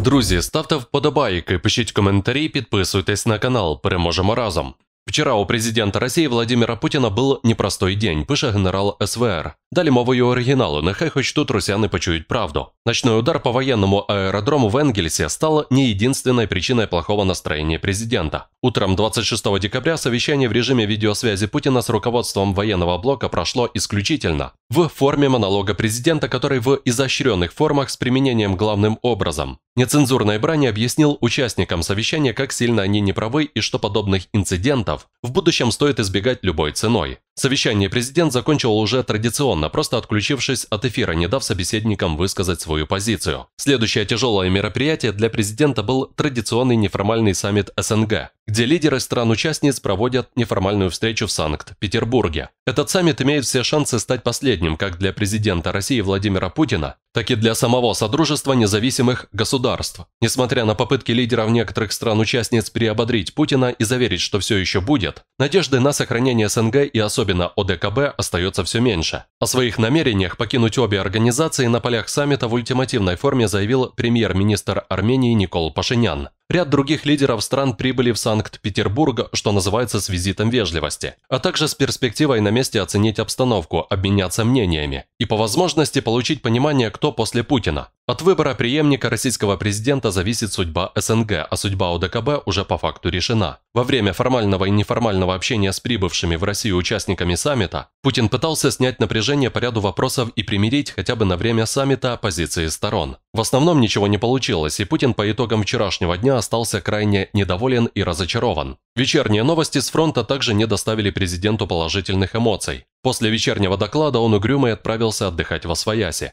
Друзі, ставте вподобайки, пишіть коментарі, підписуйтесь на канал. Переможемо разом. Вчора у президента Росії Владимира Путіна был непростой день, пише генерал СВР. Далі мовою оригіналу, нехай хоч тут русяни почують правду. Ночной удар по воєнному аеродрому в Енгельсі стал не единственной причиною плохого настроєння президента. Утром 26 декабря совещание в режиме видеосвязи Путина с руководством военного блока прошло исключительно в форме монолога президента, который в изощренных формах с применением главным образом. Нецензурной брани объяснил участникам совещания, как сильно они неправы и что подобных инцидентов в будущем стоит избегать любой ценой. Совещание президент закончил уже традиционно, просто отключившись от эфира, не дав собеседникам высказать свою позицию. Следующее тяжелое мероприятие для президента был традиционный неформальный саммит СНГ, где лидеры стран-участниц проводят неформальную встречу в Санкт-Петербурге. Этот саммит имеет все шансы стать последним как для президента России Владимира Путина, так и для самого Содружества независимых государств. Несмотря на попытки лидеров некоторых стран-участниц приободрить Путина и заверить, что все еще будет, надежды на сохранение СНГ и особенно ОДКБ остается все меньше. О своих намерениях покинуть обе организации на полях саммита в ультимативной форме заявил премьер-министр Армении Никол Пашинян. Ряд других лидеров стран прибыли в Санкт-Петербург, что называется, с визитом вежливости, а также с перспективой на месте оценить обстановку, обменяться мнениями и по возможности получить понимание, кто после Путина. От выбора преемника российского президента зависит судьба СНГ, а судьба ОДКБ уже по факту решена. Во время формального и неформального общения с прибывшими в Россию участниками саммита Путин пытался снять напряжение по ряду вопросов и примирить хотя бы на время саммита оппозиции сторон. В основном ничего не получилось, и Путин по итогам вчерашнего дня остался крайне недоволен и разочарован. Вечерние новости с фронта также не доставили президенту положительных эмоций. После вечернего доклада он угрюмый отправился отдыхать во Свояси.